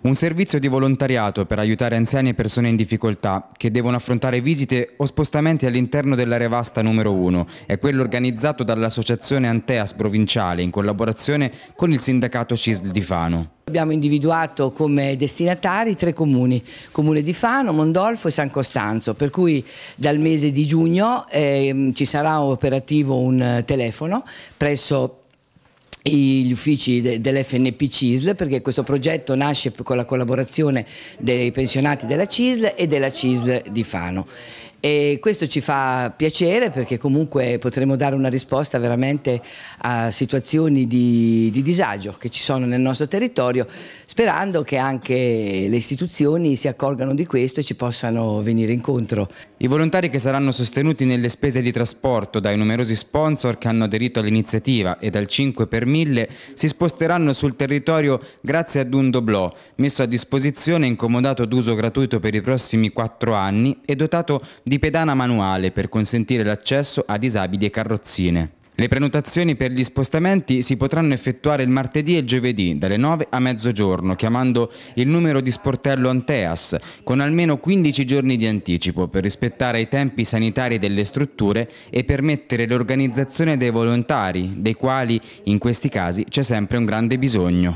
Un servizio di volontariato per aiutare anziani e persone in difficoltà che devono affrontare visite o spostamenti all'interno dell'area vasta numero 1 è quello organizzato dall'associazione Anteas Provinciale in collaborazione con il sindacato CISL di Fano. Abbiamo individuato come destinatari tre comuni, Comune di Fano, Mondolfo e San Costanzo, per cui dal mese di giugno eh, ci sarà operativo un telefono presso gli uffici de, dell'FNP CISL perché questo progetto nasce con la collaborazione dei pensionati della CISL e della CISL di Fano e questo ci fa piacere perché comunque potremo dare una risposta veramente a situazioni di, di, disagio che ci sono nel nostro territorio, sperando che anche le istituzioni si accorgano di questo e ci possano venire incontro. I volontari che saranno sostenuti nelle spese di trasporto dai numerosi sponsor che hanno aderito all'iniziativa e dal 5 per 1000 si sposteranno sul territorio grazie ad un doblò messo a disposizione incomodato d'uso gratuito per i prossimi 4 anni e dotato di di pedana manuale per consentire l'accesso a disabili e carrozzine. Le prenotazioni per gli spostamenti si potranno effettuare il martedì e il giovedì dalle 9 a mezzogiorno chiamando il numero di sportello Anteas con almeno 15 giorni di anticipo per rispettare i tempi sanitari delle strutture e permettere l'organizzazione dei volontari, dei quali in questi casi c'è sempre un grande bisogno.